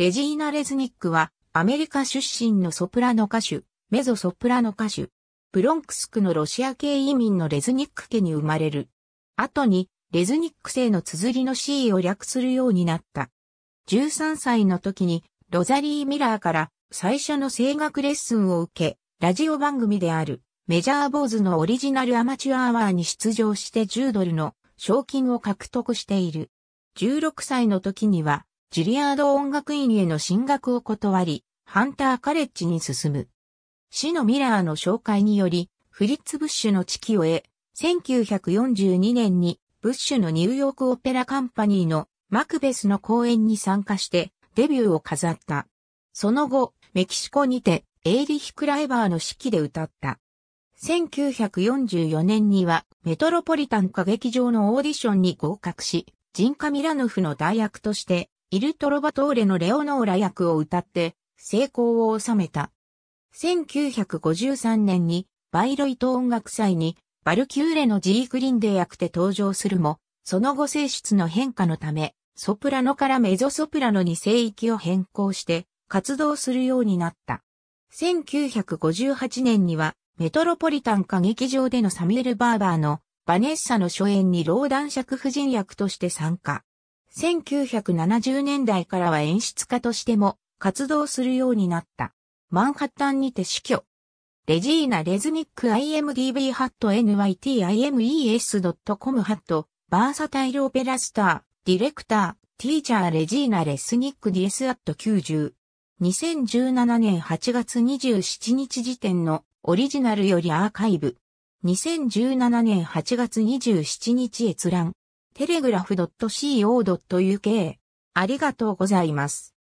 レジーナ・レズニックは、アメリカ出身のソプラノ歌手、メゾソプラノ歌手、ブロンクスクのロシア系移民のレズニック家に生まれる。後に、レズニック姓の綴りの C を略するようになった。13歳の時に、ロザリー・ミラーから最初の声楽レッスンを受け、ラジオ番組であるメジャーボーズのオリジナルアマチュアアワーに出場して10ドルの賞金を獲得している。16歳の時にはジュリアード音楽院への進学を断り、ハンターカレッジに進む。死のミラーの紹介により、フリッツ・ブッシュの地気を得、1942年にブッシュのニューヨークオペラカンパニーのマクベスの公演に参加してデビューを飾った。その後、メキシコにてエイリヒ・クライバーの指揮で歌った。1944年にはメトロポリタン歌劇場のオーディションに合格し、ジンカ・ミラノフの代役としてイル・トロバトーレのレオノーラ役を歌って成功を収めた。1953年にバイロイト音楽祭にバルキューレのジー・クリンデ役で登場するも、その後性質の変化のため、ソプラノからメゾソプラノに聖域を変更して活動するようになった。1958年にはメトロポリタン歌劇場でのサミュエル・バーバーのバネッサの初演に老男爵夫人役として参加。1970年代からは演出家としても活動するようになった。マンハッタンにて死去。レジーナ・レズニック IMDB ハット NYTIMES.com ハットバーサタイルオペラスター、ディレクター、ティーチャーレジーナ・レスニック・ディエス・アット90。2017年8月27日時点のオリジナルよりアーカイブ。2017年8月27日閲覧。telegraph.co.uk。ありがとうございます。